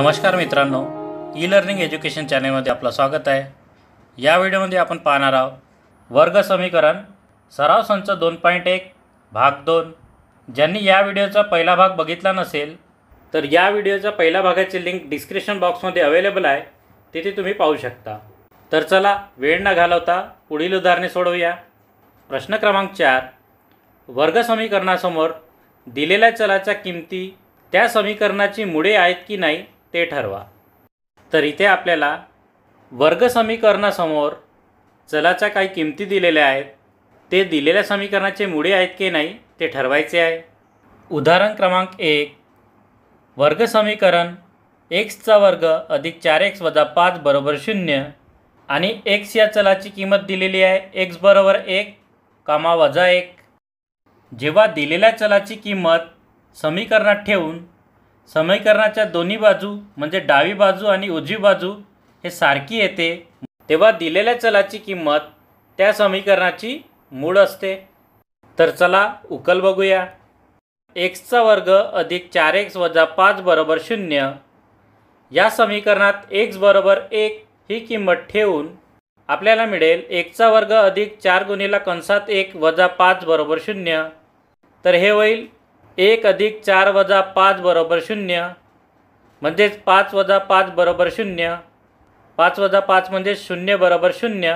नमस्कार मित्रांनो e learning education चॅनेलमध्ये आपलं स्वागत आहे या व्हिडिओमध्ये आपण पाहणार आहोत वर्ग समीकरण सराव संच दोन पॉईंट एक भाग दोन ज्यांनी या व्हिडिओचा पहिला भाग बघितला नसेल तर या व्हिडिओचा पहिल्या भागाची लिंक डिस्क्रिप्शन बॉक्समध्ये अवेलेबल आहे तिथे तुम्ही पाहू शकता तर चला वेळ न घालवता पुढील उदाहरणे सोडवूया प्रश्न क्रमांक चार वर्ग समीकरणासमोर दिलेल्या चलाच्या किमती त्या समीकरणाची मुळे आहेत की नाही ते ठरवा तर इथे आपल्याला वर्ग समीकरणासमोर चलाच्या काही किमती दिलेल्या आहेत ते दिलेल्या समीकरणाचे मुळे आहेत की नाही ते ठरवायचे आहे उदाहरण क्रमांक एक वर्ग समीकरण एक्सचा वर्ग अधिक चार एक्स वजा पाच बरोबर शून्य आणि एक्स या चलाची किंमत दिलेली आहे एक्स बरोबर एक कामा वजा एक जेव्हा दिलेल्या चलाची किंमत समीकरणात ठेवून समीकरणाच्या दोन्ही बाजू म्हणजे डावी बाजू आणि उजवी बाजू हे सारखी येते तेव्हा दिलेल्या चलाची किंमत त्या समीकरणाची मूळ असते तर चला उकल बघूया एक्सचा वर्ग अधिक चार एक्स वजा पाच बरोबर शून्य या समीकरणात एक्स बरोबर एक ही किंमत ठेवून आपल्याला मिळेल एकचा वर्ग अधिक चार गुणीला कंसात एक वजा पाच बरोबर शून्य तर हे होईल एक अधिक चार वजा पाच बरोबर शून्य म्हणजेच पाच वजा पाच बरोबर शून्य पाच वजा पाच म्हणजे शून्य बरोबर शून्य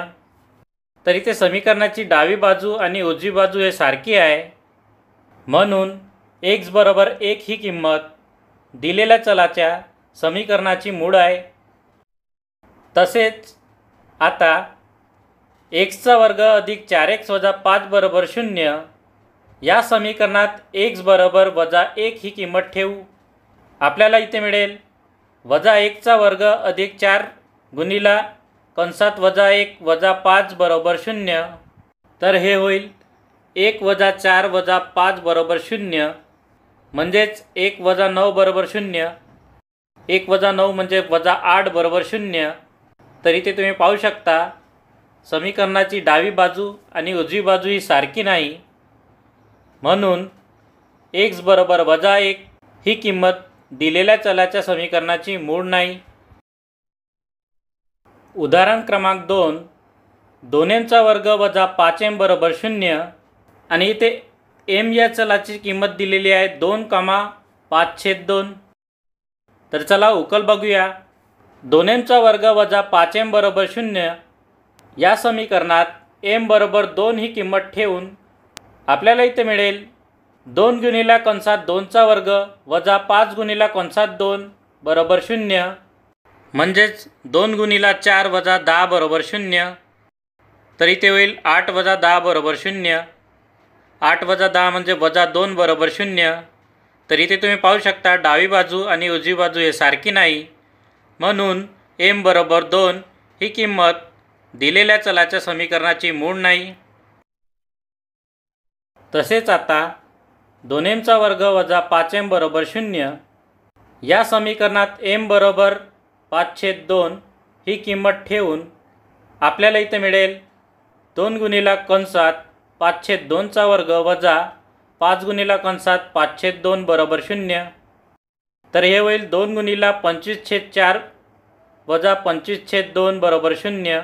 तर इथे समीकरणाची डावी बाजू आणि उजवी बाजू हे सारखी आहे म्हणून एक्स बरोबर एक ही किंमत दिलेल्या चलाच्या समीकरणाची मूळ आहे तसेच आता एक्सचा वर्ग अधिक चार एक्स वजा पाच बरोबर शून्य या समीकरणात एक्स बरोबर वजा एक ही किंमत ठेवू आपल्याला इथे मिळेल वजा एकचा वर्ग अधिक चार गुणिला कंसात वजा एक वजा पाच बरोबर शून्य तर हे होईल एक वजा चार वजा पाच बरोबर शून्य म्हणजेच एक वजा नऊ बरोबर शून्य एक वजा नऊ म्हणजे वजा आठ बरोबर शून्य तर इथे तुम्ही पाहू शकता समीकरणाची डावी बाजू आणि उजवी बाजू ही सारखी नाही म्हणून एक्स बरोबर वजा एक ही किंमत दिलेल्या चलाच्या समीकरणाची मूळ नाही उदाहरण क्रमांक दोन दोनेंचा वर्ग वजा पाच एम बरोबर शून्य आणि इथे एम या चलाची किंमत दिलेली आहे दोन कमा पाच छेद दोन तर चला उकल बघूया दोनेंचा वर्ग वजा पाच एम बरोबर शून्य या समीकरणात एम बरोबर दोन ही किंमत ठेवून आपल्याला इथे मिळेल दोन गुणिला कंसात दोनचा वर्ग वजा पाच गुणिला कंसात दोन बरोबर शून्य म्हणजेच दोन गुणिला चार वजा दहा बरोबर शून्य तर इथे होईल आठ वजा दहा बरोबर शून्य आठ वजा दहा म्हणजे वजा दोन बरोबर शून्य तर इथे तुम्ही पाहू शकता डावी बाजू आणि उजवी बाजू हे सारखी नाही म्हणून एम बरोबर दोन ही किंमत दिलेल्या चलाच्या समीकरणाची मूळ नाही तसेच आता दोन एमचा वर्ग वजा पाच एम बरोबर शून्य या समीकरणात एम बरोबर पाच दोन ही किंमत ठेवून आपल्याला इथं मिळेल दोन गुणिला कंसात पाच दोनचा वर्ग वजा पाच गुणिला कंसात पाच दोन बरोबर शून्य तर हे होईल दोन गुणिला पंचवीस छेद चार वजा पंचवीस छेद दोन बरोबर शून्य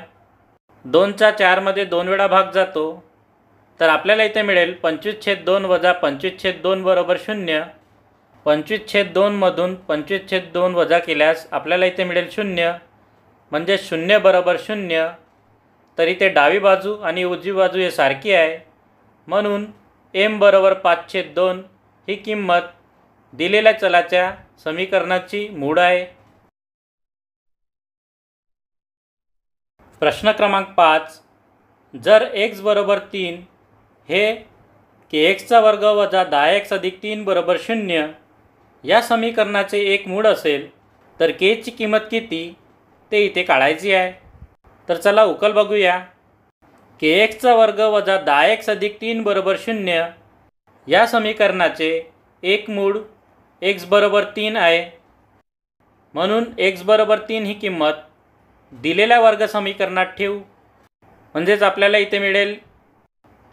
दोनचा चारमध्ये दोन वेळा भाग जातो तर आपल्याला इथे मिळेल पंचवीस छेद दोन वजा पंचवीस छेद दोन बरोबर शून्य पंचवीस छेद दोनमधून पंचवीस छेद दोन वजा केल्यास आपल्याला इथे मिळेल शून्य म्हणजे शून्य बरोबर शून्य तर इथे डावी बाजू आणि उजवी बाजू हे सारखी आहे म्हणून एम बरोबर पाच छेद दोन ही किंमत दिलेल्या चलाच्या समीकरणाची मूळ आहे प्रश्न क्रमांक पाच जर एक्स बरोबर तीन हे की एक्सचा वर्ग वजा दहा एक्स अधिक तीन बरोबर शून्य या समीकरणाचे एक मूळ असेल तर केची किंमत किती ते इथे काढायची आहे तर चला उकल बघूया के एक्सचा वर्ग वजा दहा एक्स अधिक तीन बरोबर शून्य या समीकरणाचे एक मूळ एक्स बरोबर तीन आहे म्हणून एक्स बरोबर तीन ही किंमत दिलेल्या वर्ग समीकरणात ठेवू म्हणजेच आपल्याला इथे मिळेल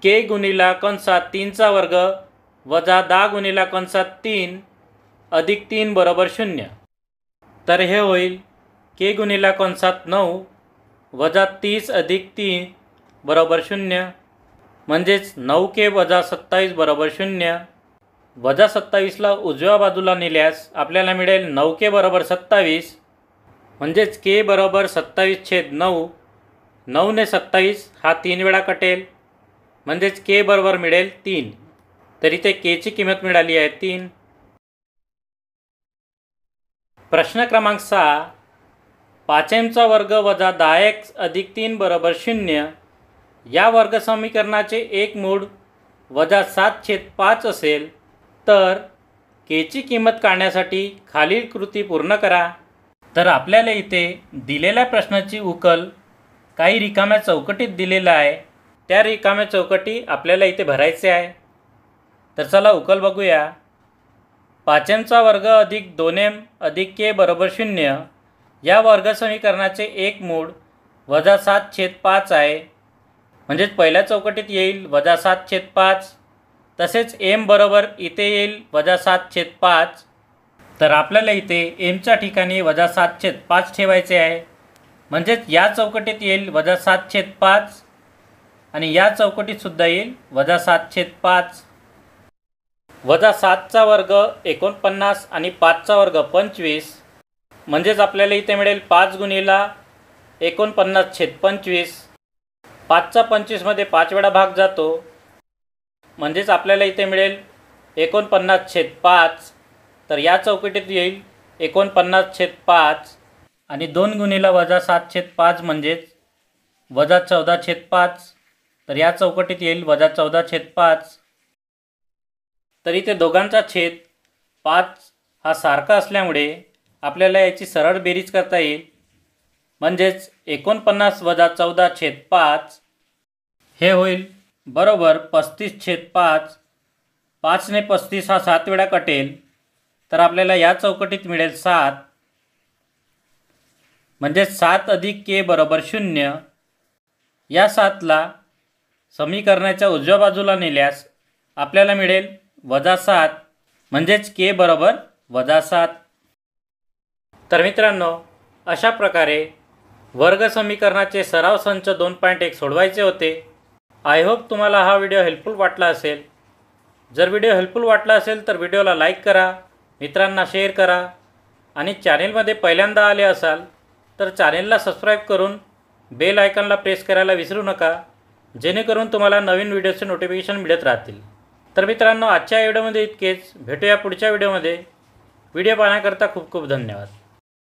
के गुणिला कंसात तीनचा वर्ग वजा दहा गुणिला कंसात तीन अधिक तीन बरोबर शून्य तर हे होईल के गुणिला कंसात नऊ वजा तीस अधिक तीन बरोबर शून्य म्हणजेच नऊ के वजा सत्तावीस बरोबर शून्य वजा सत्तावीसला उजव्या बाजूला नेल्यास आपल्याला मिळेल नऊ के बरोबर सत्तावीस म्हणजेच के बरोबर सत्तावीस छेद नऊ नऊ ने सत्तावीस हा तीन वेळा कटेल म्हणजेच के बरोबर मिळेल तीन तर इथे केची किंमत मिळाली आहे तीन प्रश्न क्रमांक सहा पाच एमचा वर्ग वजा दहा एक्स अधिक तीन बरोबर शून्य या वर्गसमीकरणाचे एक मूळ वजा सात छेद पाच असेल तर केची किंमत काढण्यासाठी खालील कृती पूर्ण करा तर आपल्याला इथे दिलेल्या प्रश्नाची उकल काही रिकाम्या चौकटीत दिलेला आहे त्या रिकाम्या चौकटी आपल्याला इथे भरायचे आहे तर चला उकल बघूया पाचमचा वर्ग अधिक दोन एम अधिक के बरोबर शून्य या वर्गसमीकरणाचे एक मूळ वजा सात छेद पाच आहे म्हणजेच पहिल्या चौकटीत येईल वजा सात छेद पाच तसेच एम बरोबर इथे येईल वजा सात छेद पाच तर आपल्याला इथे एमच्या ठिकाणी वजा सात छेद पाच ठेवायचे आहे म्हणजेच या चौकटीत येईल वजा सात छेद पाच आणि या चौकटीतसुद्धा येईल वजा सात छेद पाच वजा सातचा वर्ग एकोणपन्नास आणि पाचचा वर्ग पंचवीस म्हणजेच आपल्याला इथे मिळेल पाच गुणिला एकोणपन्नास छेद पंचवीस पाचचा पंचवीसमध्ये पाच वेळा भाग जातो म्हणजेच आपल्याला इथे मिळेल एकोणपन्नास छेद पाच तर या चौकटीत येईल एकोणपन्नास छेद पाच आणि दोन गुणिला वजा सात छेद पाच म्हणजेच वजा चौदा छेद पाच तर या चौकटीत येईल वजा चौदा छेद पाच तर इथे दोघांचा छेद पाच हा सारखा असल्यामुळे आपल्याला याची सरळ बेरीज करता येईल म्हणजेच एकोणपन्नास वजा चौदा छेद पाच हे होईल बरोबर पस्तीस छेद पाच पाचने पस्तीस हा सात वेळा कटेल तर आपल्याला या चौकटीत मिळेल सात म्हणजेच सात अधिक के बरोबर शून्य या सातला समीकरणाच्या उजव्या बाजूला नेल्यास आपल्याला मिळेल वजा सात म्हणजेच के बरोबर वजा सात तर मित्रांनो अशा प्रकारे वर्ग समीकरणाचे सराव संच दोन पॉईंट एक सोडवायचे होते आय होप तुम्हाला हा व्हिडिओ हेल्पफुल वाटला असेल जर व्हिडिओ हेल्पफुल वाटला असेल तर व्हिडिओला लाईक करा मित्रांना शेअर करा आणि चॅनेलमध्ये पहिल्यांदा आले असाल तर चॅनेलला सबस्क्राईब करून बेल आयकॉनला प्रेस करायला विसरू नका जेणेकरून तुम्हाला नवीन व्हिडिओचे नोटिफिकेशन मिळत राहतील तर मित्रांनो आजच्या व्हिडिओमध्ये इतकेच भेटूया पुढच्या व्हिडिओमध्ये व्हिडिओ पाहण्याकरता खूप खूप धन्यवाद